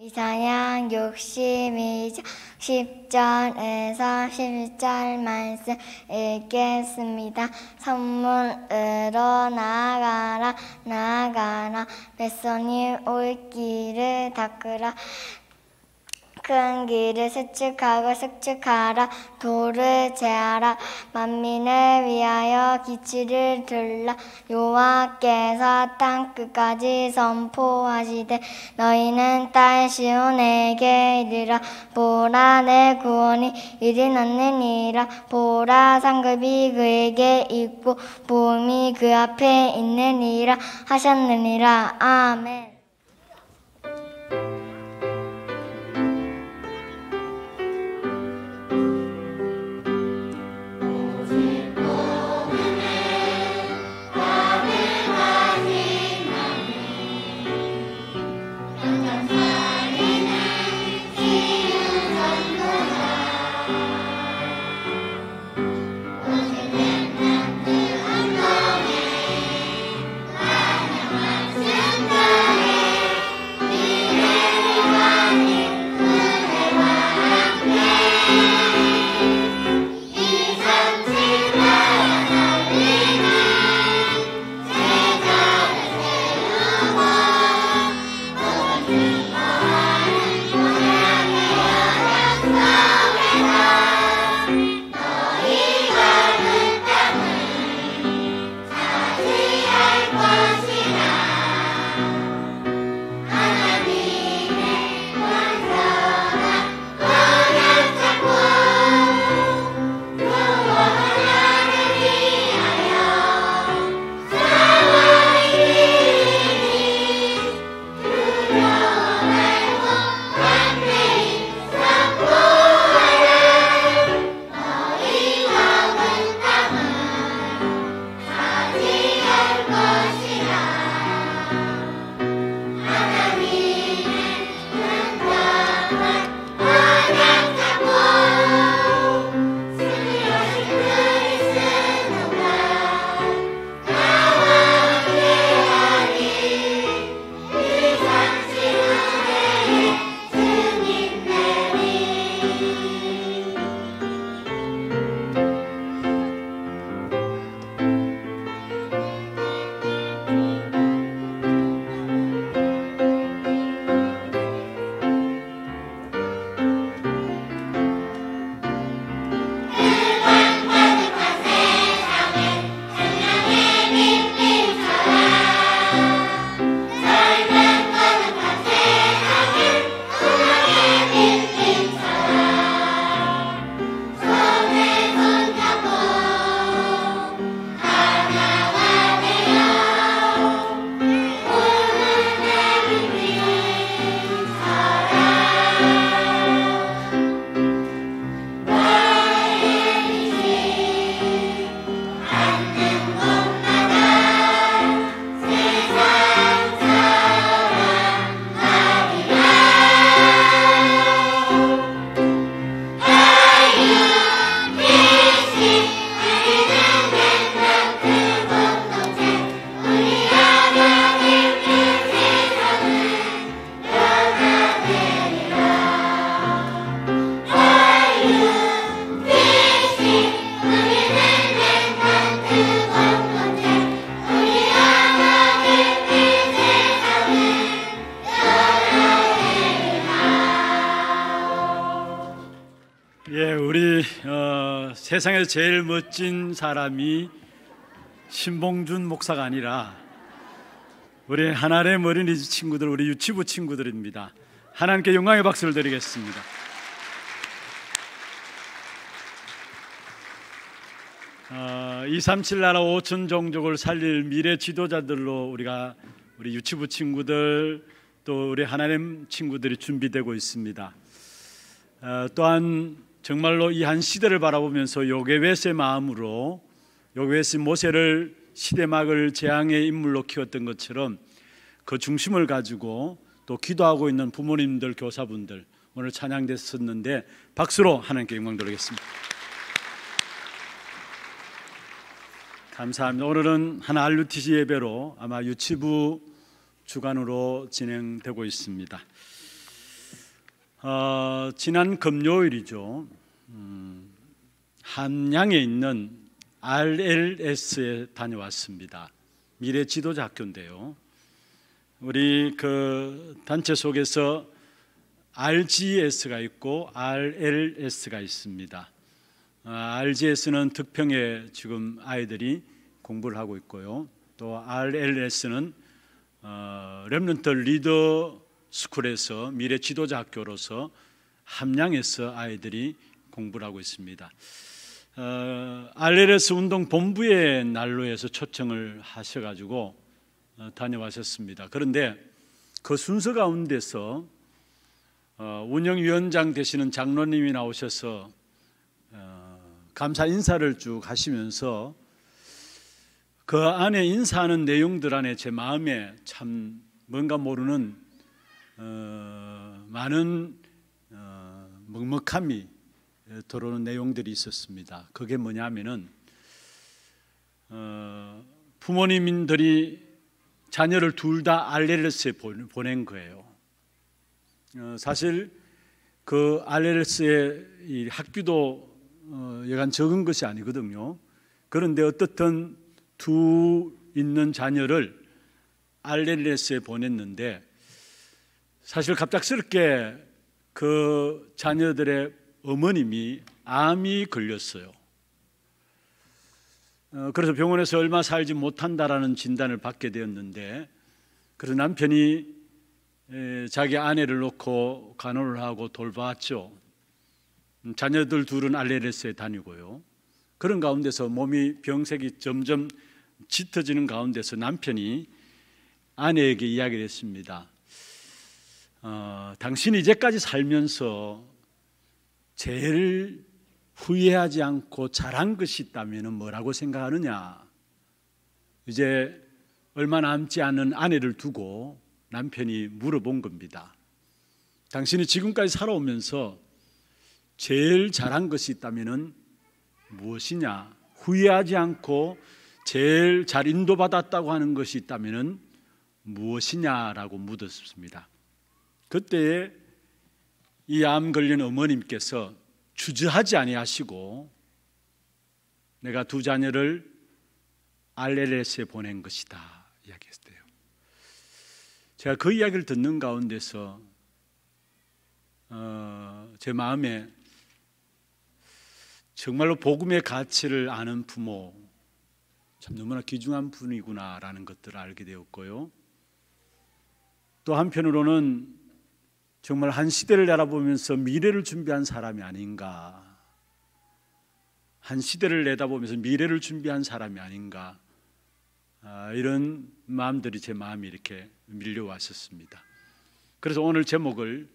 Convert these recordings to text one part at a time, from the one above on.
이사양 6심이 10절에서 11절 말씀 읽겠습니다. 선물으로 나가라 나가라 뱃손이 올 길을 닦으라 큰 길을 세축하고 숙축하라 도를 제하라 만민을 위하여 기치를 둘라 요하께서 땅 끝까지 선포하시되 너희는 딸 시온에게 이르라 보라 내 구원이 이리 났느니라 보라 상급이 그에게 있고 보험이 그 앞에 있느니라 하셨느니라 아멘 세상에 제일 멋진 사람이 신봉준 목사가 아니라 우리 하나의 머리니지 친구들, 우리 유치부 친구들입니다. 하나님께 영광의 박수를 드리겠습니다. 어, 237 나라 5천 종족을 살릴 미래 지도자들로 우리가 우리 유치부 친구들 또 우리 하나님 친구들이 준비되고 있습니다. 어, 또한 정말로 이 한 시대를 바라보면서 요괴웨스의 마음으로 요괴웨스 모세를 시대막을 재앙의 인물로 키웠던 것처럼 그 중심을 가지고 또 기도하고 있는 부모님들 교사분들 오늘 찬양됐었는데 박수로 하나님께 영광 돌리겠습니다. 감사합니다. 오늘은 하나 알루티지 예배로 아마 유치부 주간으로 진행되고 있습니다. 어, 지난 금요일이죠. 음, 함양에 있는 RLS에 다녀왔습니다. 미래 지도자 학교인데요. 우리 그 단체 속에서 RGS가 있고 RLS가 있습니다. 아, RGS는 득평에 지금 아이들이 공부를 하고 있고요. 또 RLS는 어, 랩런트 리더 스쿨에서 미래 지도자 학교로서 함양에서 아이들이 공부를 하고 있습니다. 어, RLS 운동 본부의 난로에서 초청을 하셔가지고 어, 다녀와셨습니다. 그런데 그 순서 가운데서 어, 운영위원장 되시는 장로님이 나오셔서 어, 감사 인사를 쭉 하시면서 그 안에 인사하는 내용들 안에 제 마음에 참 뭔가 모르는 어, 많은 어, 먹먹함이 어, 들어오는 내용들이 있었습니다. 그게 뭐냐면은 어, 부모님들이 자녀를 둘 다 알레르스에 보낸 거예요. 어, 사실 그 알레르스의 학비도 여간 적은 것이 아니거든요. 그런데 어떻든 두 있는 자녀를 알레르스에 보냈는데 사실 갑작스럽게 그 자녀들의 어머님이 암이 걸렸어요. 어, 그래서 병원에서 얼마 살지 못한다라는 진단을 받게 되었는데 그래서 남편이 자기 아내를 놓고 간호를 하고 돌봤죠. 음, 자녀들 둘은 알레르스에 다니고요. 그런 가운데서 몸이 병색이 점점 짙어지는 가운데서 남편이 아내에게 이야기를 했습니다. 어, 당신이 이제까지 살면서 제일 후회하지 않고 잘한 것이 있다면 뭐라고 생각하느냐? 이제 얼마 남지 않은 아내를 두고 남편이 물어본 겁니다. 당신이 지금까지 살아오면서 제일 잘한 것이 있다면 무엇이냐? 후회하지 않고 제일 잘 인도받았다고 하는 것이 있다면 무엇이냐라고 묻었습니다. 그때에 이 암 걸린 어머님께서 주저하지 아니하시고 내가 두 자녀를 알레 l 스에 보낸 것이다 이야기했대요. 제가 그 이야기를 듣는 가운데서 어, 제 마음에 정말로 복음의 가치를 아는 부모 참 너무나 귀중한 분이구나라는 것들을 알게 되었고요. 또 한편으로는 정말 한 시대를 알아보면서 미래를 준비한 사람이 아닌가. 한 시대를 내다보면서 미래를 준비한 사람이 아닌가. 아, 이런 마음들이 제 마음이 이렇게 밀려왔었습니다. 그래서 오늘 제목을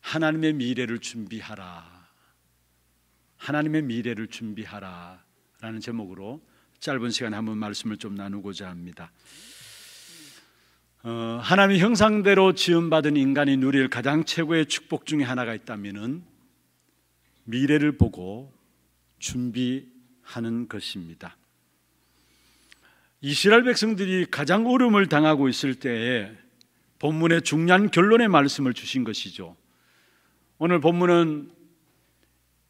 하나님의 미래를 준비하라. 하나님의 미래를 준비하라. 라는 제목으로 짧은 시간에 한번 말씀을 좀 나누고자 합니다. 어, 하나님의 형상대로 지음받은 인간이 누릴 가장 최고의 축복 중에 하나가 있다면 미래를 보고 준비하는 것입니다. 이스라엘 백성들이 가장 어려움을 당하고 있을 때에 본문의 중요한 결론의 말씀을 주신 것이죠. 오늘 본문은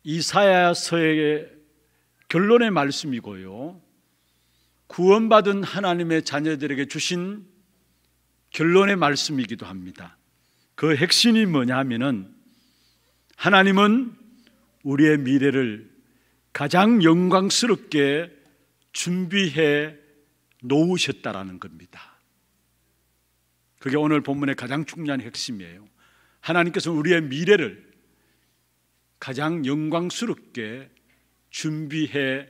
이사야서의 결론의 말씀이고요. 구원받은 하나님의 자녀들에게 주신 결론의 말씀이기도 합니다. 그 핵심이 뭐냐면은 하나님은 우리의 미래를 가장 영광스럽게 준비해 놓으셨다라는 겁니다. 그게 오늘 본문의 가장 중요한 핵심이에요. 하나님께서 우리의 미래를 가장 영광스럽게 준비해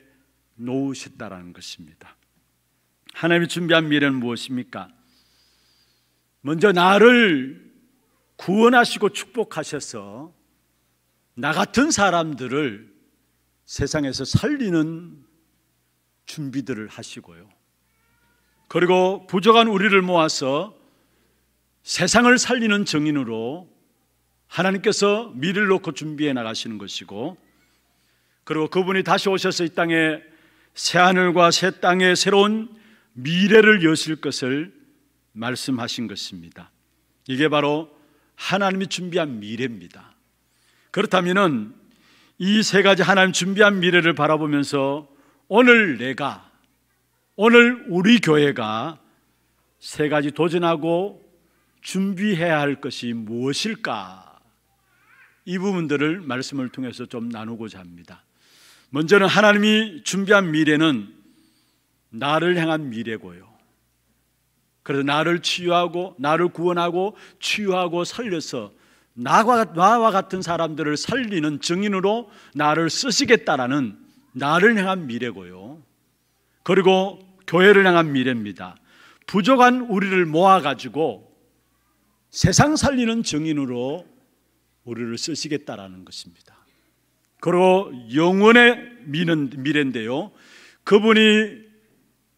놓으셨다라는 것입니다. 하나님이 준비한 미래는 무엇입니까? 먼저 나를 구원하시고 축복하셔서 나 같은 사람들을 세상에서 살리는 준비들을 하시고요. 그리고 부족한 우리를 모아서 세상을 살리는 정인으로 하나님께서 미를 놓고 준비해 나가시는 것이고 그리고 그분이 다시 오셔서 이 땅에 새 하늘과 새땅에 새로운 미래를 여실 것을 말씀하신 것입니다. 이게 바로 하나님이 준비한 미래입니다. 그렇다면이세 가지 하나님 준비한 미래를 바라보면서 오늘 내가 오늘 우리 교회가 세 가지 도전하고 준비해야 할 것이 무엇일까? 이 부분들을 말씀을 통해서 좀 나누고자 합니다. 먼저는 하나님이 준비한 미래는 나를 향한 미래고요. 그래서 나를 치유하고 나를 구원하고 치유하고 살려서 나와, 나와 같은 사람들을 살리는 증인으로 나를 쓰시겠다라는 나를 향한 미래고요. 그리고 교회를 향한 미래입니다. 부족한 우리를 모아가지고 세상 살리는 증인으로 우리를 쓰시겠다라는 것입니다. 그리고 영원의 미는 미래인데요. 그분이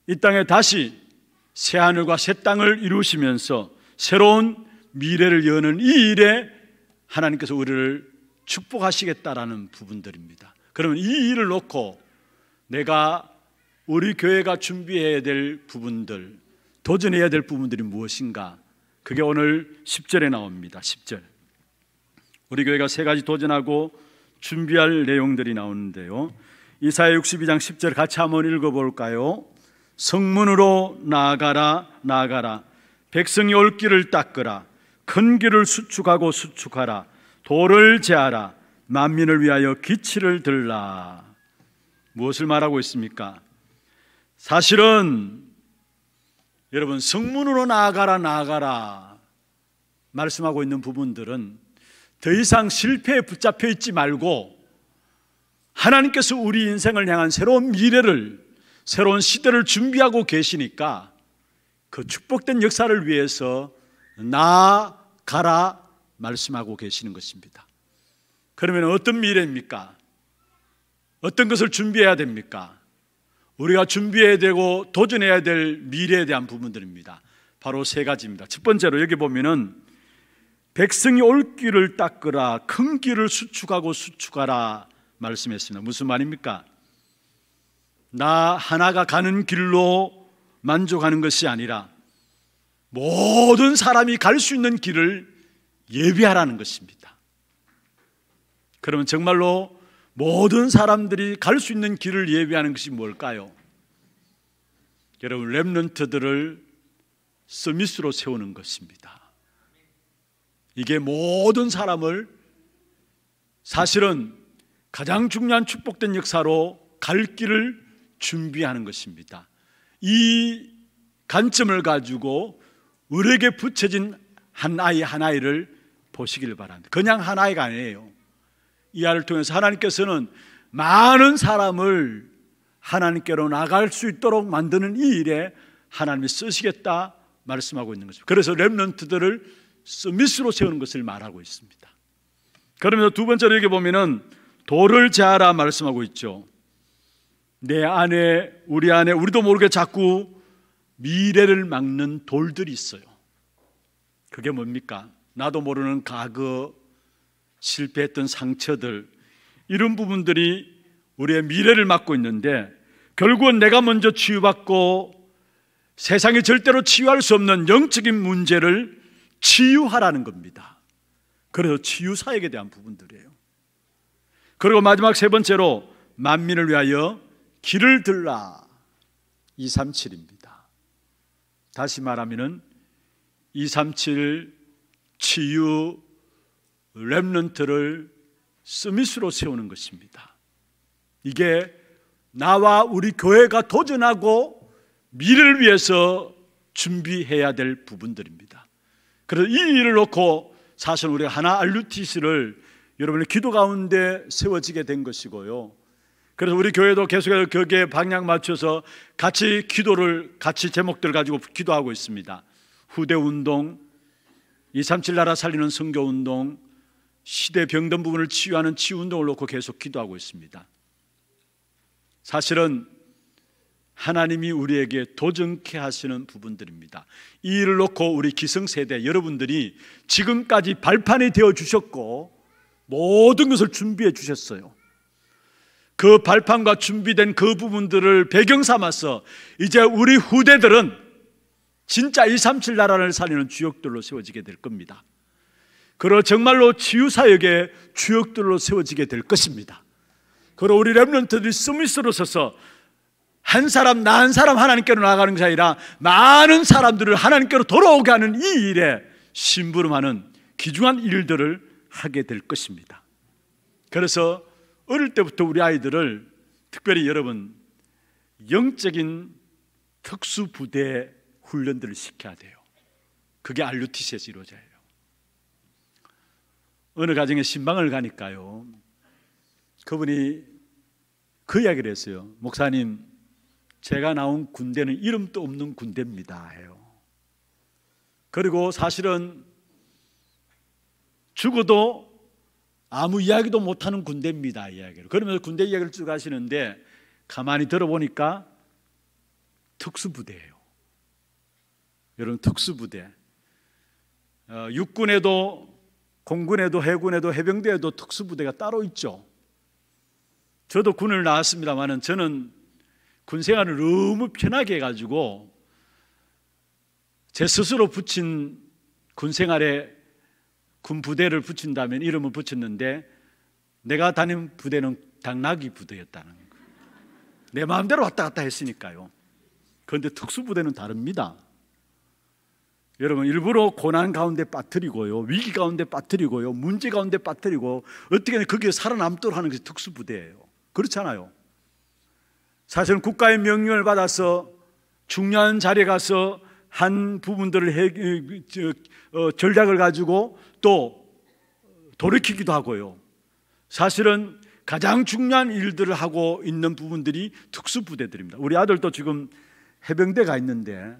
이 땅에 다시 새 하늘과 새 땅을 이루시면서 새로운 미래를 여는 이 일에 하나님께서 우리를 축복하시겠다라는 부분들입니다. 그러면 이 일을 놓고 내가 우리 교회가 준비해야 될 부분들, 도전해야 될 부분들이 무엇인가? 그게 오늘 10절에 나옵니다. 10절. 우리 교회가 세 가지 도전하고 준비할 내용들이 나오는데요. 이사야 62장 10절 같이 한번 읽어 볼까요? 성문으로 나아가라 나아가라 백성이 올 길을 닦으라 큰 길을 수축하고 수축하라 도를 제하라 만민을 위하여 기치를 들라 무엇을 말하고 있습니까? 사실은 여러분 성문으로 나아가라 나아가라 말씀하고 있는 부분들은 더 이상 실패에 붙잡혀 있지 말고 하나님께서 우리 인생을 향한 새로운 미래를 새로운 시대를 준비하고 계시니까 그 축복된 역사를 위해서 나가라 말씀하고 계시는 것입니다. 그러면 어떤 미래입니까? 어떤 것을 준비해야 됩니까? 우리가 준비해야 되고 도전해야 될 미래에 대한 부분들입니다. 바로 세 가지입니다. 첫 번째로 여기 보면은 백성이 올 길을 닦으라 큰 길을 수축하고 수축하라 말씀했습니다. 무슨 말입니까? 나 하나가 가는 길로 만족하는 것이 아니라 모든 사람이 갈 수 있는 길을 예비하라는 것입니다. 그러면 정말로 모든 사람들이 갈 수 있는 길을 예비하는 것이 뭘까요? 여러분 랩런트들을 서밋으로 세우는 것입니다. 이게 모든 사람을 사실은 가장 중요한 축복된 역사로 갈 길을 준비하는 것입니다. 이 관점을 가지고 의력에 붙여진 한 아이 한 아이를 보시길 바랍니다. 그냥 한 아이가 아니에요. 이 아이를 통해서 하나님께서는 많은 사람을 하나님께로 나갈 수 있도록 만드는 이 일에 하나님이 쓰시겠다 말씀하고 있는 거죠. 그래서 랩런트들을 서밋으로 세우는 것을 말하고 있습니다. 그러면서 두 번째로 여기 보면은 도를 자라 말씀하고 있죠. 내 안에, 우리 안에, 우리도 모르게 자꾸 미래를 막는 돌들이 있어요. 그게 뭡니까? 나도 모르는 과거, 실패했던 상처들, 이런 부분들이 우리의 미래를 막고 있는데 결국은 내가 먼저 치유받고 세상이 절대로 치유할 수 없는 영적인 문제를 치유하라는 겁니다. 그래서 치유 사역에 대한 부분들이에요. 그리고 마지막 세 번째로 만민을 위하여 길을 들라 237입니다. 다시 말하면은 237 치유 렘넌트를 스미스로 세우는 것입니다. 이게 나와 우리 교회가 도전하고 미래를 위해서 준비해야 될 부분들입니다. 그래서 이 일을 놓고 사실 우리 하나 알루티스를 여러분의 기도 가운데 세워지게 된 것이고요. 그래서 우리 교회도 계속해서 거기에 방향 맞춰서 같이 기도를 같이 제목들 가지고 기도하고 있습니다. 후대 운동, 237 나라 살리는 선교 운동, 시대 병든 부분을 치유하는 치유 운동을 놓고 계속 기도하고 있습니다. 사실은 하나님이 우리에게 도전케 하시는 부분들입니다. 이 일을 놓고 우리 기성세대 여러분들이 지금까지 발판이 되어 주셨고 모든 것을 준비해 주셨어요. 그 발판과 준비된 그 부분들을 배경 삼아서 이제 우리 후대들은 진짜 237 나라를 살리는 주역들로 세워지게 될 겁니다. 그러 정말로 치유사역의 주역들로 세워지게 될 것입니다. 그러 우리 랩런트들이 스미스로 서서 한 사람, 나 한 사람 하나님께로 나가는 것이 아니라 많은 사람들을 하나님께로 돌아오게 하는 이 일에 심부름하는 귀중한 일들을 하게 될 것입니다. 그래서 어릴 때부터 우리 아이들을 특별히 여러분 영적인 특수 부대 훈련들을 시켜야 돼요. 그게 알루티시의 지로자예요 어느 가정에 신방을 가니까요. 그분이 그 이야기를 했어요. 목사님, 제가 나온 군대는 이름도 없는 군대입니다. 해요. 그리고 사실은 죽어도 아무 이야기도 못하는 군대입니다 이야기를 그러면서 군대 이야기를 쭉 하시는데 가만히 들어보니까 특수부대예요 여러분 특수부대 어, 육군에도 공군에도 해군에도 해병대에도 특수부대가 따로 있죠 저도 군을 나왔습니다만 저는 군 생활을 너무 편하게 해가지고 제 스스로 붙인 군 생활에 군 부대를 붙인다면 이름을 붙였는데 내가 다닌 부대는 당나귀 부대였다는 거예요. 내 마음대로 왔다 갔다 했으니까요. 그런데 특수부대는 다릅니다. 여러분 일부러 고난 가운데 빠뜨리고요 위기 가운데 빠뜨리고요 문제 가운데 빠뜨리고 어떻게든 거기에 살아남도록 하는 것이 특수부대예요 그렇잖아요 사실은 국가의 명령을 받아서 중요한 자리에 가서 한 부분들을 해, 그, 어, 전략을 가지고 또 돌이키기도 하고요. 사실은 가장 중요한 일들을 하고 있는 부분들이 특수부대들입니다. 우리 아들도 지금 해병대가 있는데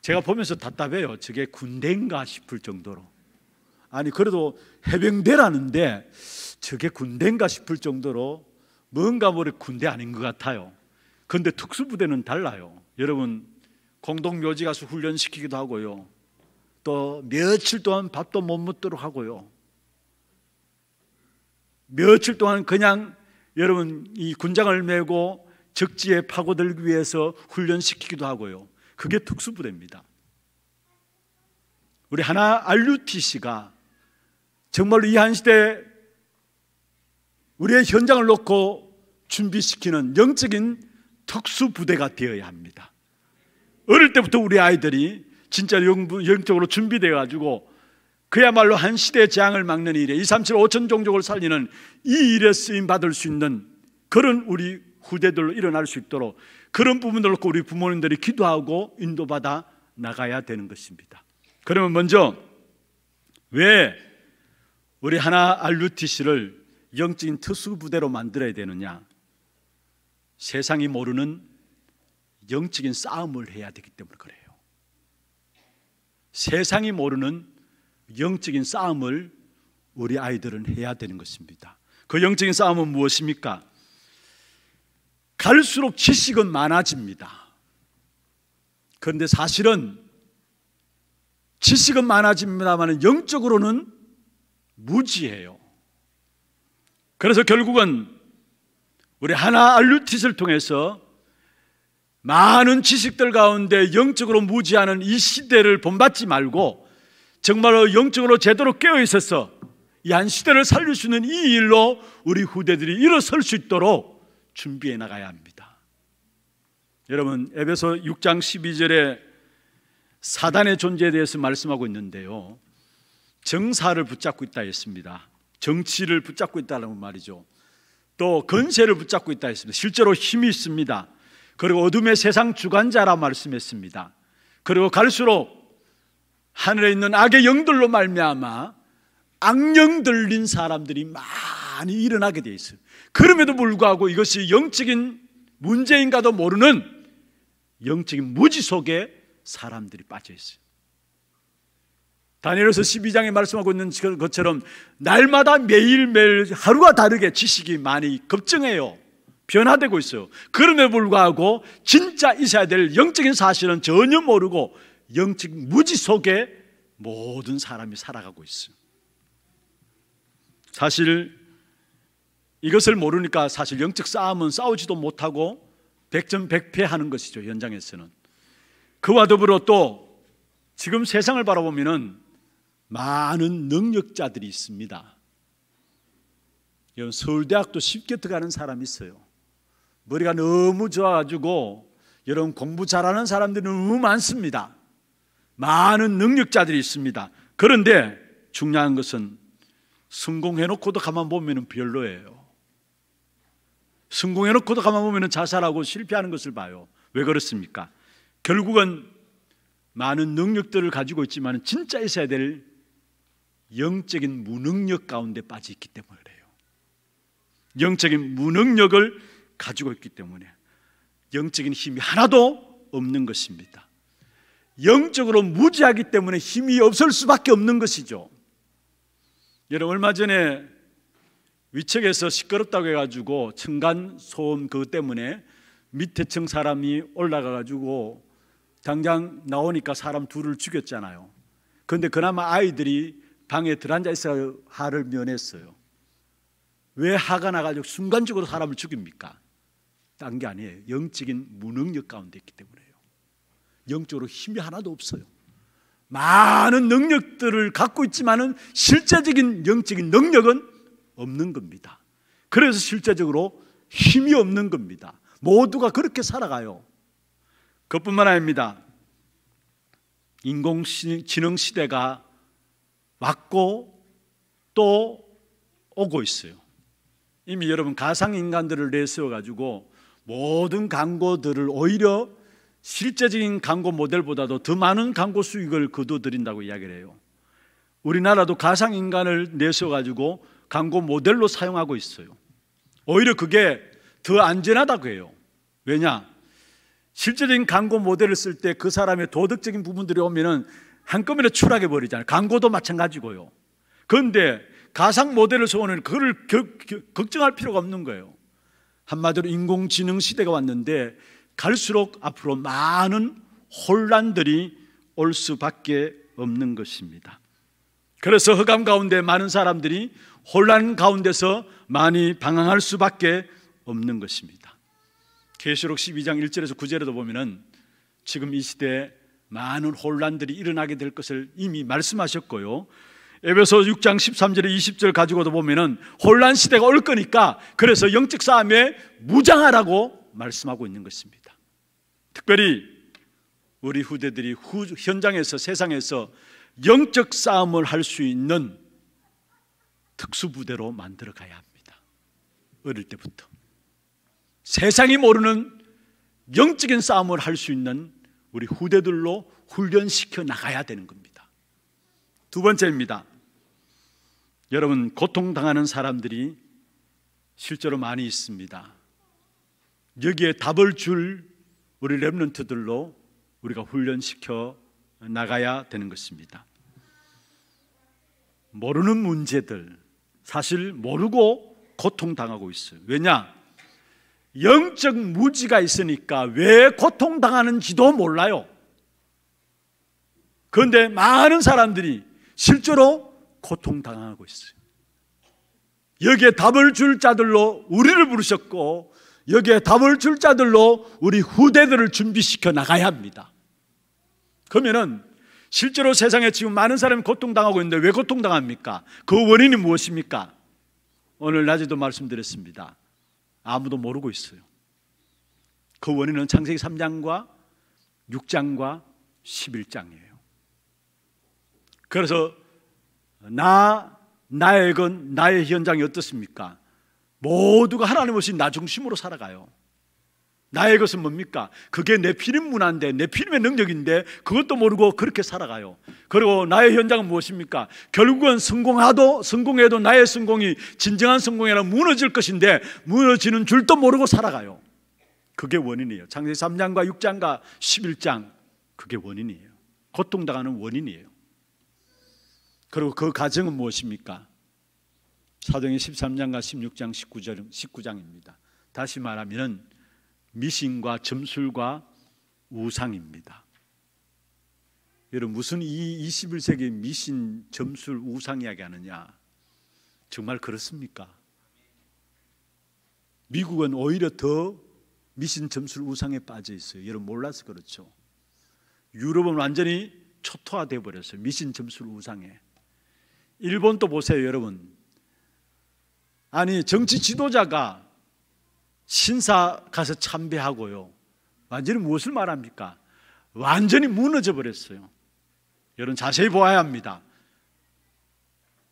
제가 보면서 답답해요. 저게 군대인가 싶을 정도로. 아니 그래도 해병대라는데 저게 군대인가 싶을 정도로 뭔가 모르 군대 아닌 것 같아요. 근데 특수부대는 달라요. 여러분 공동 묘지 가서 훈련시키기도 하고요. 또 며칠 동안 밥도 못 먹도록 하고요. 며칠 동안 그냥 여러분 이 군장을 메고 적지에 파고들기 위해서 훈련시키기도 하고요. 그게 특수부대입니다. 우리 하나 알 u 티씨가 정말로 이 한시대 에 우리의 현장을 놓고 준비시키는 영적인 특수부대가 되어야 합니다. 어릴 때부터 우리 아이들이 진짜 영적으로 준비되어 가지고 그야말로 한 시대의 재앙을 막는 일에 2, 3, 7, 5천 종족을 살리는 이 일에 쓰임 받을 수 있는 그런 우리 후대들로 일어날 수 있도록 그런 부분들 놓고 우리 부모님들이 기도하고 인도받아 나가야 되는 것입니다. 그러면 먼저 왜 우리 하나 알루티시를 영적인 특수부대로 만들어야 되느냐? 세상이 모르는 영적인 싸움을 해야 되기 때문에 그래요. 세상이 모르는 영적인 싸움을 우리 아이들은 해야 되는 것입니다. 그 영적인 싸움은 무엇입니까? 갈수록 지식은 많아집니다. 그런데 사실은 지식은 많아집니다만 영적으로는 무지해요. 그래서 결국은 우리 하나 알루티스를 통해서 많은 지식들 가운데 영적으로 무지하는 이 시대를 본받지 말고 정말로 영적으로 제대로 깨어 있어서 이 한 시대를 살릴 수 있는 이 일로 우리 후대들이 일어설 수 있도록 준비해 나가야 합니다. 여러분 에베소 6장 12절에 사단의 존재에 대해서 말씀하고 있는데요. 정사를 붙잡고 있다 했습니다. 정치를 붙잡고 있다는 말이죠. 또 건세를 붙잡고 있다 했습니다. 실제로 힘이 있습니다. 그리고 어둠의 세상 주관자라 말씀했습니다. 그리고 갈수록 하늘에 있는 악의 영들로 말미암아 악령 들린 사람들이 많이 일어나게 돼 있어요. 그럼에도 불구하고 이것이 영적인 문제인가도 모르는 영적인 무지 속에 사람들이 빠져 있어요. 다니엘서 12장에 말씀하고 있는 그- 것처럼 날마다 매일매일 하루가 다르게 지식이 많이 급증해요. 변화되고 있어요. 그럼에도 불구하고 진짜 있어야 될 영적인 사실은 전혀 모르고 영적 무지 속에 모든 사람이 살아가고 있어요. 사실 이것을 모르니까 사실 영적 싸움은 싸우지도 못하고 백전백패하는 것이죠 현장에서는 그와 더불어 또 지금 세상을 바라보면 많은 능력자들이 있습니다. 서울대학도 쉽게 들어가는 사람이 있어요. 머리가 너무 좋아가지고 여러분 공부 잘하는 사람들이 너무 많습니다. 많은 능력자들이 있습니다. 그런데 중요한 것은 성공해놓고도 가만 보면 별로예요. 성공해놓고도 가만 보면 자살하고 실패하는 것을 봐요. 왜 그렇습니까? 결국은 많은 능력들을 가지고 있지만 진짜 있어야 될 영적인 무능력 가운데 빠져 있기 때문에 그래요. 영적인 무능력을 가지고 있기 때문에 영적인 힘이 하나도 없는 것입니다. 영적으로 무지하기 때문에 힘이 없을 수밖에 없는 것이죠. 여러분 얼마 전에 위층에서 시끄럽다고 해가지고 층간 소음 그것 때문에 밑에 층 사람이 올라가가지고 당장 나오니까 사람 둘을 죽였잖아요. 그런데 그나마 아이들이 방에 들어앉아 있어 화를 면했어요. 왜 화가 나가지고 순간적으로 사람을 죽입니까? 딴게 아니에요. 영적인 무능력 가운데 있기 때문에요. 영적으로 힘이 하나도 없어요. 많은 능력들을 갖고 있지만은 실제적인 영적인 능력은 없는 겁니다. 그래서 실제적으로 힘이 없는 겁니다. 모두가 그렇게 살아가요. 그뿐만 아닙니다. 인공지능 시대가 왔고 또 오고 있어요. 이미 여러분 가상인간들을 내세워 가지고 모든 광고들을 오히려 실제적인 광고 모델보다도 더 많은 광고 수익을 거둬들인다고 이야기를 해요. 우리나라도 가상 인간을 내서 가지고 광고 모델로 사용하고 있어요. 오히려 그게 더 안전하다고 해요. 왜냐? 실제적인 광고 모델을 쓸 때 그 사람의 도덕적인 부분들이 오면은 한꺼번에 추락해 버리잖아요. 광고도 마찬가지고요. 그런데 가상 모델을 소원을 그를 걱정할 필요가 없는 거예요. 한마디로 인공지능 시대가 왔는데 갈수록 앞으로 많은 혼란들이 올 수밖에 없는 것입니다. 그래서 흑암 가운데 많은 사람들이 혼란 가운데서 많이 방황할 수밖에 없는 것입니다. 계시록 12장 1절에서 9절에도 보면은 지금 이 시대에 많은 혼란들이 일어나게 될 것을 이미 말씀하셨고요. 에베소 6장 13절에 20절 가지고도 보면은 혼란 시대가 올 거니까 그래서 영적 싸움에 무장하라고 말씀하고 있는 것입니다. 특별히 우리 후대들이 후, 현장에서 세상에서 영적 싸움을 할 수 있는 특수부대로 만들어 가야 합니다. 어릴 때부터. 세상이 모르는 영적인 싸움을 할 수 있는 우리 후대들로 훈련시켜 나가야 되는 겁니다. 두 번째입니다. 여러분, 고통당하는 사람들이 실제로 많이 있습니다. 여기에 답을 줄 우리 랩런트들로 우리가 훈련시켜 나가야 되는 것입니다. 모르는 문제들, 사실 모르고 고통당하고 있어요. 왜냐? 영적 무지가 있으니까 왜 고통당하는지도 몰라요. 그런데 많은 사람들이 실제로 고통당하고 있어요. 여기에 답을 줄 자들로 우리를 부르셨고 여기에 답을 줄 자들로 우리 후대들을 준비시켜 나가야 합니다. 그러면은 실제로 세상에 지금 많은 사람이 고통당하고 있는데 왜 고통당합니까? 그 원인이 무엇입니까? 오늘 낮에도 말씀드렸습니다. 아무도 모르고 있어요. 그 원인은 창세기 3장과 6장과 11장이에요. 그래서 나, 나의 건, 나의 현장이 어떻습니까? 모두가 하나님 없이 나 중심으로 살아가요. 나의 것은 뭡니까? 그게 내 피림 문화인데, 내 피림의 능력인데, 그것도 모르고 그렇게 살아가요. 그리고 나의 현장은 무엇입니까? 결국은 성공하도, 성공해도 나의 성공이 진정한 성공이라 무너질 것인데, 무너지는 줄도 모르고 살아가요. 그게 원인이에요. 창세 3장과 6장과 11장, 그게 원인이에요. 고통당하는 원인이에요. 그리고 그 가정은 무엇입니까? 사도행 13장과 16장 19절 19장입니다. 다시 말하면 미신과 점술과 우상입니다. 여러분 무슨 이 21세기 미신, 점술, 우상 이야기하느냐? 정말 그렇습니까? 미국은 오히려 더 미신, 점술, 우상에 빠져 있어요. 여러분 몰라서 그렇죠. 유럽은 완전히 초토화돼 버렸어요. 미신, 점술, 우상에. 일본도 보세요, 여러분. 아니, 정치 지도자가 신사 가서 참배하고요. 완전히 무엇을 말합니까? 완전히 무너져 버렸어요. 여러분 자세히 보아야 합니다.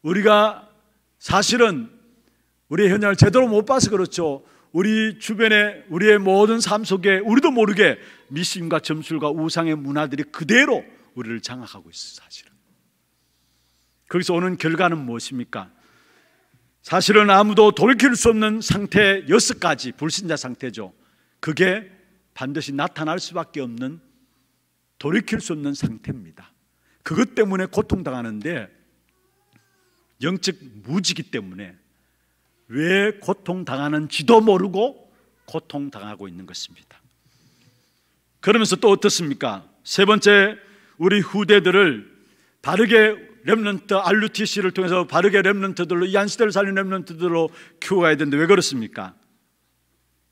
우리가 사실은 우리의 현장을 제대로 못 봐서 그렇죠. 우리 주변에 우리의 모든 삶 속에 우리도 모르게 미신과 점술과 우상의 문화들이 그대로 우리를 장악하고 있어요, 사실은. 거기서 오는 결과는 무엇입니까? 사실은 아무도 돌이킬 수 없는 상태 여섯 가지 불신자 상태죠. 그게 반드시 나타날 수밖에 없는 돌이킬 수 없는 상태입니다. 그것 때문에 고통당하는데 영적 무지기 때문에 왜 고통당하는지도 모르고 고통당하고 있는 것입니다. 그러면서 또 어떻습니까? 세 번째, 우리 후대들을 바르게 렘런트 RUTC를 통해서 바르게 렘런트들로이한 시대를 살린 렘런트들로 키워가야 되는데 왜 그렇습니까?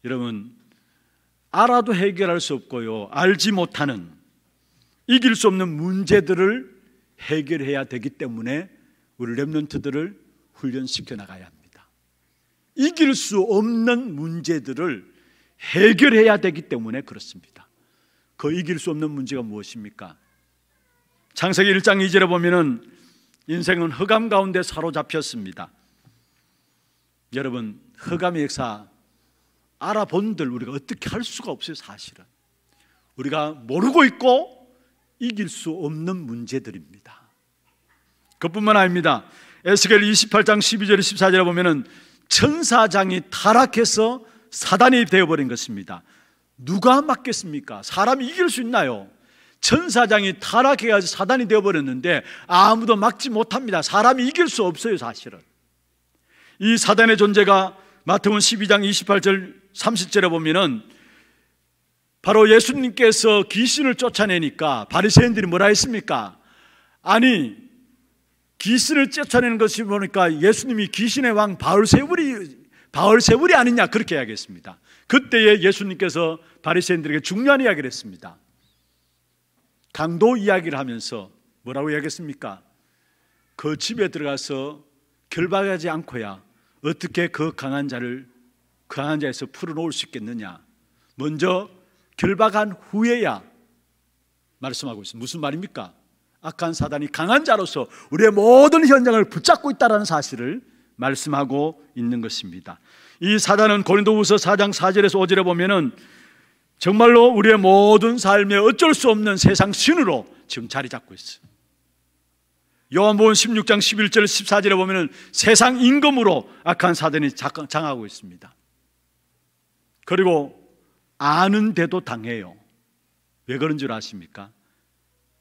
여러분 알아도 해결할 수 없고요 알지 못하는 이길 수 없는 문제들을 해결해야 되기 때문에 우리 렘넌트들을 훈련시켜 나가야 합니다. 이길 수 없는 문제들을 해결해야 되기 때문에 그렇습니다. 그 이길 수 없는 문제가 무엇입니까? 창세기 1장 2절에 보면 인생은 흑암 가운데 사로잡혔습니다. 여러분, 흑암의 역사 알아본들 우리가 어떻게 할 수가 없어요, 사실은. 우리가 모르고 있고 이길 수 없는 문제들입니다. 그뿐만 아닙니다. 에스겔 28장 12절 14절에 보면은 천사장이 타락해서 사단이 되어버린 것입니다. 누가 막겠습니까? 사람이 이길 수 있나요? 천사장이 타락해가지고 사단이 되어버렸는데 아무도 막지 못합니다. 사람이 이길 수 없어요, 사실은. 이 사단의 존재가 마태원 12장 28절 30절에 보면은 바로 예수님께서 귀신을 쫓아내니까 바리새인들이 뭐라 했습니까? 아니 귀신을 쫓아내는 것이 보니까 예수님이 귀신의 왕 바울 세울이 바울 세울이 아니냐 그렇게 이야기했습니다. 그때에 예수님께서 바리새인들에게 중요한 이야기를 했습니다. 강도 이야기를 하면서 뭐라고 이야기했습니까? 그 집에 들어가서 결박하지 않고야 어떻게 그 강한 자를 그 강한 자에서 풀어놓을 수 있겠느냐. 먼저 결박한 후에야 말씀하고 있습니다. 무슨 말입니까? 악한 사단이 강한 자로서 우리의 모든 현장을 붙잡고 있다는 사실을 말씀하고 있는 것입니다. 이 사단은 고린도후서 4장 4절에서 5절에 보면은 정말로 우리의 모든 삶에 어쩔 수 없는 세상 신으로 지금 자리 잡고 있어요. 한복음 16장 11절 14절에 보면은 세상 임금으로 악한 사단이 장하고 있습니다. 그리고 아는데도 당해요. 왜 그런 줄 아십니까?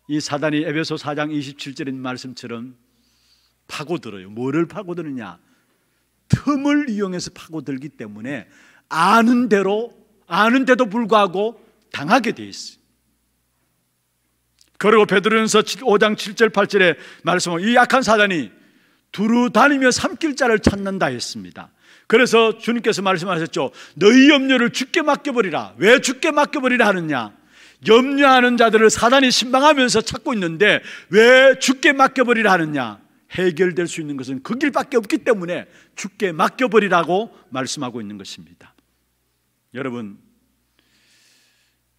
이 사단이 에베소 4장 27절인 말씀처럼 파고들어요. 뭐를 파고드느냐? 틈을 이용해서 파고들기 때문에 아는 대로 아는데도 불구하고 당하게 돼 있어요. 그리고 베드로전서 5장 7절 8절에 말씀은 이 약한 사단이 두루 다니며 삼킬 자를 찾는다 했습니다. 그래서 주님께서 말씀하셨죠. 너희 염려를 죽게 맡겨버리라. 왜 죽게 맡겨버리라 하느냐? 염려하는 자들을 사단이 신방하면서 찾고 있는데 왜 죽게 맡겨버리라 하느냐? 해결될 수 있는 것은 그 길밖에 없기 때문에 죽게 맡겨버리라고 말씀하고 있는 것입니다. 여러분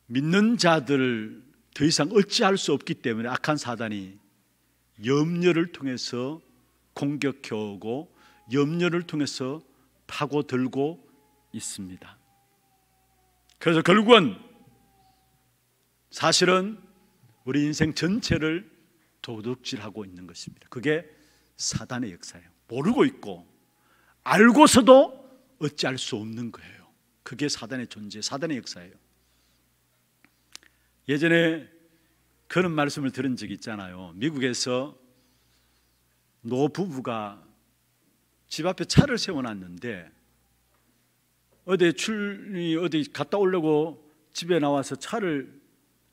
믿는 자들을 더 이상 어찌할 수 없기 때문에 악한 사단이 염려를 통해서 공격해 오고 염려를 통해서 파고들고 있습니다. 그래서 결국은 사실은 우리 인생 전체를 도둑질하고 있는 것입니다. 그게 사단의 역사예요. 모르고 있고 알고서도 어찌할 수 없는 거예요. 그게 사단의 존재, 사단의 역사예요. 예전에 그런 말씀을 들은 적이 있잖아요. 미국에서 노 부부가 집 앞에 차를 세워놨는데 어디 출 어디 갔다 오려고 집에 나와서 차를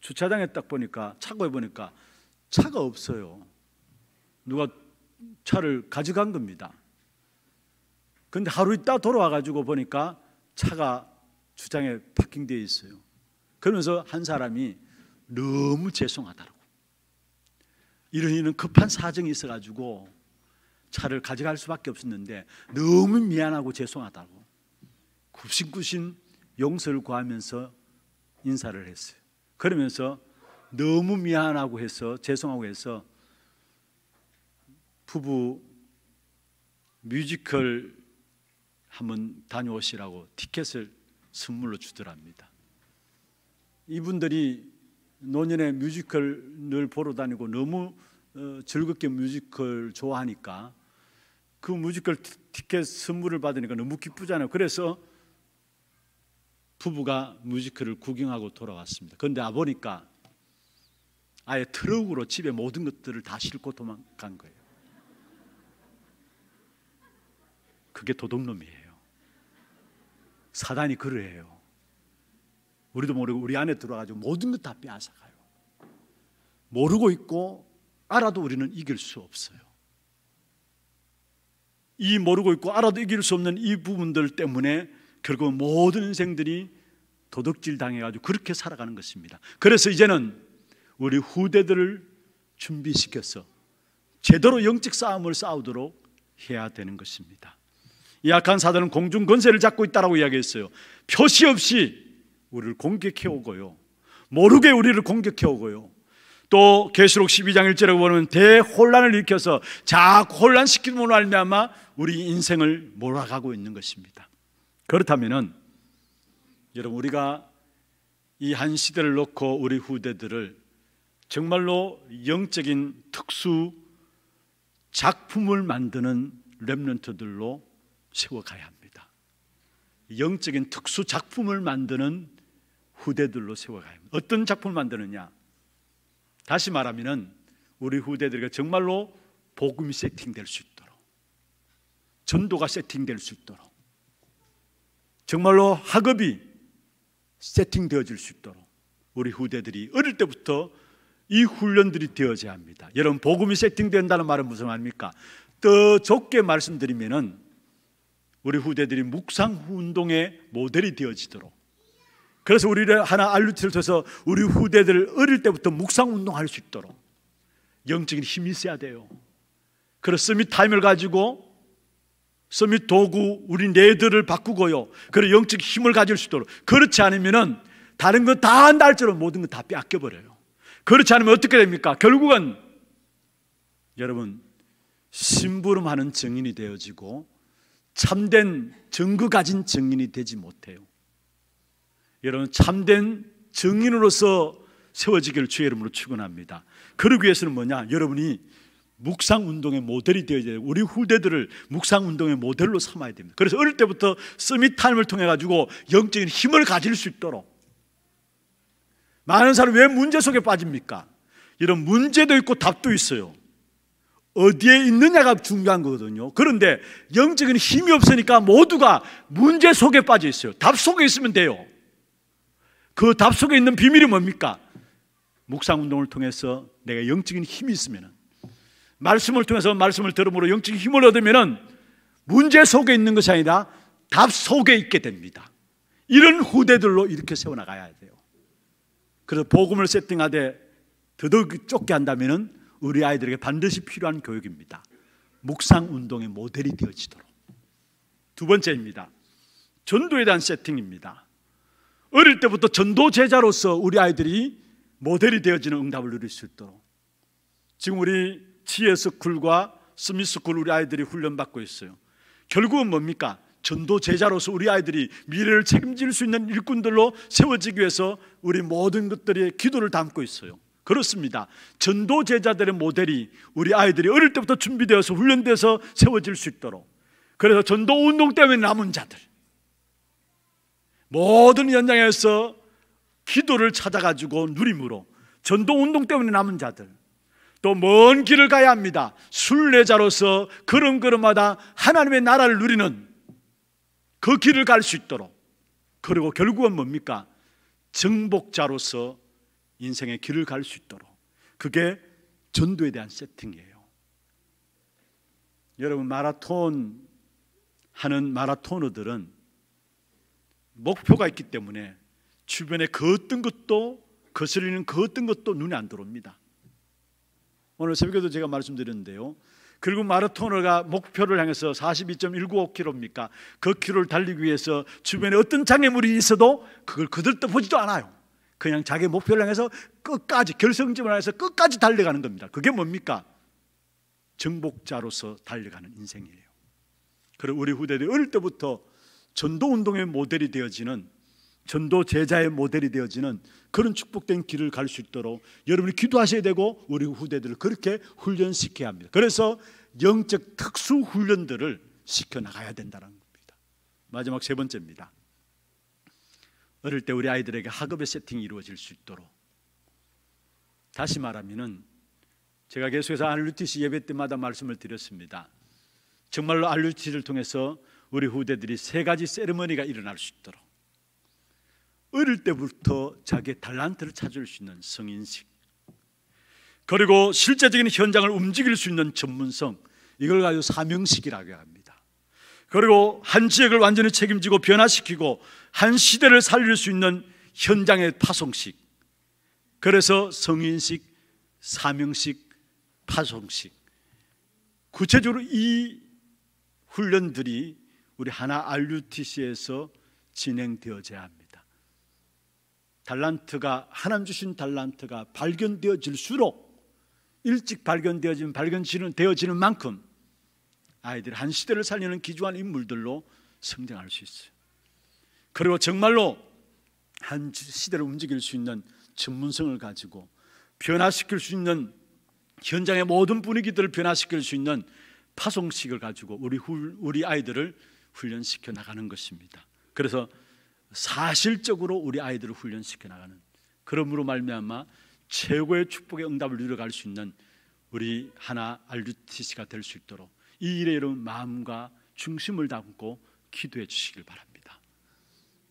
주차장에 딱 보니까 차고에 보니까 차가 없어요. 누가 차를 가져간 겁니다. 근데 하루 있다 돌아와 가지고 보니까 차가 주장에 파킹되어 있어요. 그러면서 한 사람이 너무 죄송하다고. 이런 이런 급한 사정이 있어가지고 차를 가져갈 수밖에 없었는데 너무 미안하고 죄송하다고 굽신굽신 용서를 구하면서 인사를 했어요. 그러면서 너무 미안하고 해서 죄송하고 해서 부부 뮤지컬 한번 다녀오시라고 티켓을 선물로 주더랍니다. 이분들이 노년에 뮤지컬을 보러 다니고 너무 어, 즐겁게 뮤지컬 좋아하니까 그 뮤지컬 티켓 선물을 받으니까 너무 기쁘잖아요. 그래서 부부가 뮤지컬을 구경하고 돌아왔습니다. 그런데 아보니까 아예 트럭으로 집에 모든 것들을 다 싣고 도망간 거예요. 그게 도둑놈이에요. 사단이 그러해요. 우리도 모르고 우리 안에 들어가지고 모든 것 다 빼앗아가요. 모르고 있고 알아도 우리는 이길 수 없어요. 이 모르고 있고 알아도 이길 수 없는 이 부분들 때문에 결국 모든 인생들이 도둑질 당해가지고 그렇게 살아가는 것입니다. 그래서 이제는 우리 후대들을 준비시켜서 제대로 영적 싸움을 싸우도록 해야 되는 것입니다. 이 악한 사단은 공중 건세를 잡고 있다라고 이야기했어요. 표시 없이 우리를 공격해 오고요. 모르게 우리를 공격해 오고요. 또 계시록 12장 1절에 보면 대혼란을 일으켜서 자꾸 혼란시키므로 알아마 우리 인생을 몰아가고 있는 것입니다. 그렇다면은 여러분 우리가 이 한 시대를 놓고 우리 후대들을 정말로 영적인 특수 작품을 만드는 렘런트들로 채워가야 합니다. 영적인 특수 작품을 만드는 후대들로 세워가야 합니다. 어떤 작품을 만드느냐? 다시 말하면 우리 후대들이 정말로 복음이 세팅될 수 있도록 전도가 세팅될 수 있도록 정말로 학업이 세팅되어질 수 있도록 우리 후대들이 어릴 때부터 이 훈련들이 되어져야 합니다. 여러분 복음이 세팅된다는 말은 무슨 말입니까? 더 좁게 말씀드리면은 우리 후대들이 묵상 운동의 모델이 되어지도록 그래서 우리를 하나 알루트를 통해서 우리 후대들을 어릴 때부터 묵상 운동할 수 있도록 영적인 힘이 있어야 돼요. 그래서 서밋 타임을 가지고 서밋 도구 우리 내들을 바꾸고요. 그리고 영적 힘을 가질 수 있도록 그렇지 않으면은 다른 거다 한다 할지라 모든 거 다 빼앗겨 버려요. 그렇지 않으면 어떻게 됩니까? 결국은 여러분 심부름하는 증인이 되어지고 참된 증거 가진 증인이 되지 못해요. 여러분 참된 증인으로서 세워지기를 주의 이름으로 축원합니다. 그러기 위해서는 뭐냐? 여러분이 묵상 운동의 모델이 되어야 돼요. 우리 후대들을 묵상 운동의 모델로 삼아야 됩니다. 그래서 어릴 때부터 서밋 타임을 통해 가지고 영적인 힘을 가질 수 있도록 많은 사람이 왜 문제 속에 빠집니까? 이런 문제도 있고 답도 있어요. 어디에 있느냐가 중요한 거거든요. 그런데 영적인 힘이 없으니까 모두가 문제 속에 빠져 있어요. 답 속에 있으면 돼요. 그 답 속에 있는 비밀이 뭡니까? 묵상 운동을 통해서 내가 영적인 힘이 있으면 말씀을 통해서 말씀을 들음으로 영적인 힘을 얻으면 문제 속에 있는 것이 아니라 답 속에 있게 됩니다. 이런 후대들로 이렇게 세워나가야 돼요. 그래서 복음을 세팅하되 더더욱 쫓게한다면 우리 아이들에게 반드시 필요한 교육입니다. 묵상 운동의 모델이 되어지도록. 두 번째입니다. 전도에 대한 세팅입니다. 어릴 때부터 전도 제자로서 우리 아이들이 모델이 되어지는 응답을 누릴 수 있도록 지금 우리 TS 쿨과 스미스 쿨 우리 아이들이 훈련받고 있어요. 결국은 뭡니까? 전도 제자로서 우리 아이들이 미래를 책임질 수 있는 일꾼들로 세워지기 위해서 우리 모든 것들이 기도를 담고 있어요. 그렇습니다. 전도 제자들의 모델이 우리 아이들이 어릴 때부터 준비되어서 훈련돼서 세워질 수 있도록. 그래서 전도 운동 때문에 남은 자들. 모든 연장에서 기도를 찾아가지고 누림으로 전도 운동 때문에 남은 자들. 또 먼 길을 가야 합니다. 순례자로서 걸음걸음마다 하나님의 나라를 누리는 그 길을 갈 수 있도록. 그리고 결국은 뭡니까? 정복자로서 인생의 길을 갈 수 있도록 그게 전도에 대한 세팅이에요. 여러분 마라톤 하는 마라토너들은 목표가 있기 때문에 주변에 그 어떤 것도 거스리는 그 어떤 것도 눈에 안 들어옵니다. 오늘 새벽에도 제가 말씀드렸는데요. 그리고 마라토너가 목표를 향해서 42.195km입니까? 그 키로를 달리기 위해서 주변에 어떤 장애물이 있어도 그걸 그들떠 보지도 않아요. 그냥 자기 목표를 향해서 끝까지 결승점을 향해서 끝까지 달려가는 겁니다. 그게 뭡니까? 정복자로서 달려가는 인생이에요. 그리고 우리 후대들이 어릴 때부터 전도 운동의 모델이 되어지는 전도 제자의 모델이 되어지는 그런 축복된 길을 갈 수 있도록 여러분이 기도하셔야 되고 우리 후대들을 그렇게 훈련시켜야 합니다. 그래서 영적 특수 훈련들을 시켜 나가야 된다는 겁니다. 마지막 세 번째입니다. 어릴 때 우리 아이들에게 학업의 세팅이 이루어질 수 있도록 다시 말하면은 제가 계속해서 알루티시 예배 때마다 말씀을 드렸습니다. 정말로 알루티를 시 통해서 우리 후대들이 세 가지 세리머니가 일어날 수 있도록 어릴 때부터 자기의 달란트를 찾을 수 있는 성인식 그리고 실제적인 현장을 움직일 수 있는 전문성 이걸 가지고 사명식이라고 합니다. 그리고 한 지역을 완전히 책임지고 변화시키고 한 시대를 살릴 수 있는 현장의 파송식. 그래서 성인식, 사명식, 파송식. 구체적으로 이 훈련들이 우리 하나 RUTC에서 진행되어져야 합니다. 달란트가 하나님 주신 달란트가 발견되어질수록 일찍 발견되어지면 발견되어지는 되어지는 만큼 아이들한 시대를 살리는 기중한 인물들로 성장할 수 있어요. 그리고 정말로 한 시대를 움직일 수 있는 전문성을 가지고 변화시킬 수 있는 현장의 모든 분위기들을 변화시킬 수 있는 파송식을 가지고 우리 후, 우리 아이들을 훈련시켜 나가는 것입니다. 그래서 사실적으로 우리 아이들을 훈련시켜 나가는 그러므로 말미암아 최고의 축복의 응답을 누려갈 수 있는 우리 하나 RUTC가 될 수 있도록 이 일에 이런 마음과 중심을 담고 기도해 주시길 바랍니다.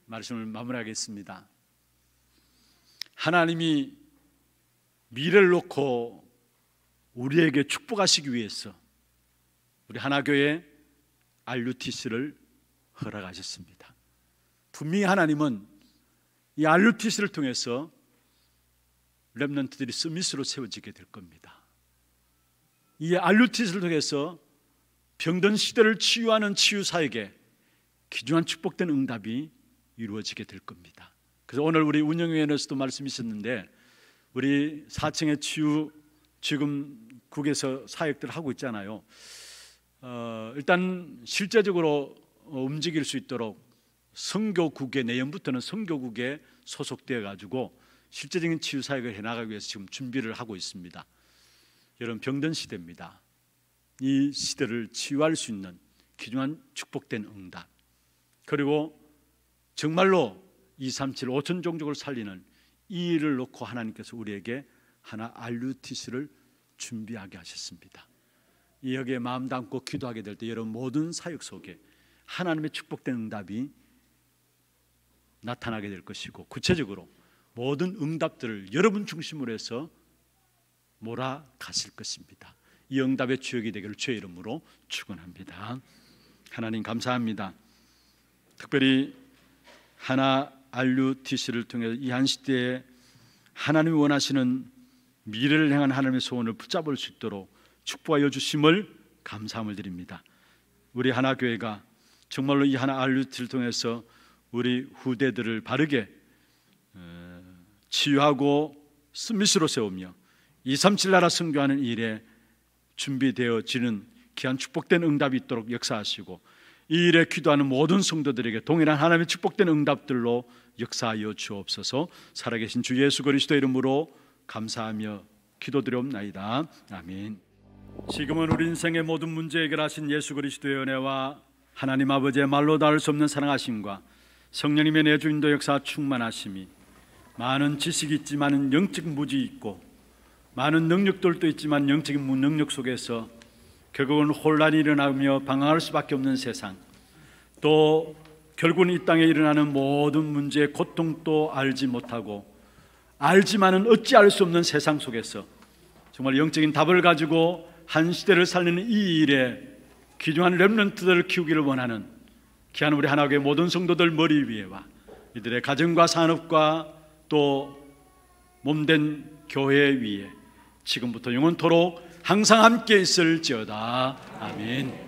말씀을 마무리하겠습니다. 하나님이 미래를 놓고 우리에게 축복하시기 위해서 우리 하나교회 알루티스를 허락하셨습니다. 분명히 하나님은 이 알루티스를 통해서 렘넌트들이 스미스로 세워지게 될 겁니다. 이 알루티스를 통해서 병든 시대를 치유하는 치유사에게 기중한 축복된 응답이 이루어지게 될 겁니다. 그래서 오늘 우리 운영위원회에서도 말씀이 셨는데 우리 4층의 치유 지금 국에서 사역들 하고 있잖아요. 어, 일단 실제적으로 움직일 수 있도록 성교국의 내년부터는 성교국에 소속되어 가지고 실제적인 치유 사역을 해나가기 위해서 지금 준비를 하고 있습니다. 여러분 병든 시대입니다. 이 시대를 치유할 수 있는 귀중한 축복된 응답 그리고 정말로 2, 3, 7, 5천 종족을 살리는 이 일을 놓고 하나님께서 우리에게 하나 알루티스를 준비하게 하셨습니다. 여기에 마음 담고 기도하게 될 때 여러분 모든 사역 속에 하나님의 축복된 응답이 나타나게 될 것이고 구체적으로 모든 응답들을 여러분 중심으로 해서 몰아가실 것입니다. 이 응답의 주역이 되기를 주의 이름으로 축원합니다. 하나님 감사합니다. 특별히 하나 알 u 티스를 통해 이한 시대에 하나님이 원하시는 미래를 향한 하나님의 소원을 붙잡을 수 있도록 축복하여 주심을 감사함을 드립니다. 우리 하나 교회가 정말로 이 하나 RUT를 통해서 우리 후대들을 바르게 어, 치유하고 스미스로 세우며 237 나라 선교하는 일에 준비되어지는 귀한 축복된 응답이 있도록 역사하시고 이 일에 기도하는 모든 성도들에게 동일한 하나님의 축복된 응답들로 역사하여 주옵소서 살아계신 주 예수 그리스도 이름으로 감사하며 기도드려옵나이다 아멘 지금은 우리 인생의 모든 문제 해결하신 예수 그리스도의 은혜와 하나님 아버지의 말로 닿을 수 없는 사랑하심과 성령님의 내주인도 역사 충만하심이 많은 지식이 있지만 영적 무지 있고 많은 능력들도 있지만 영적인 무능력 속에서 결국은 혼란이 일어나며 방황할 수밖에 없는 세상 또 결국은 이 땅에 일어나는 모든 문제의 고통도 알지 못하고 알지만은 어찌 알 수 없는 세상 속에서 정말 영적인 답을 가지고 한 시대를 살리는 이 일에 귀중한 렘런트들을 키우기를 원하는 귀한 우리 하나교의 모든 성도들 머리 위에와 이들의 가정과 산업과 또 몸된 교회 위에 지금부터 영원토록 항상 함께 있을지어다. 아멘.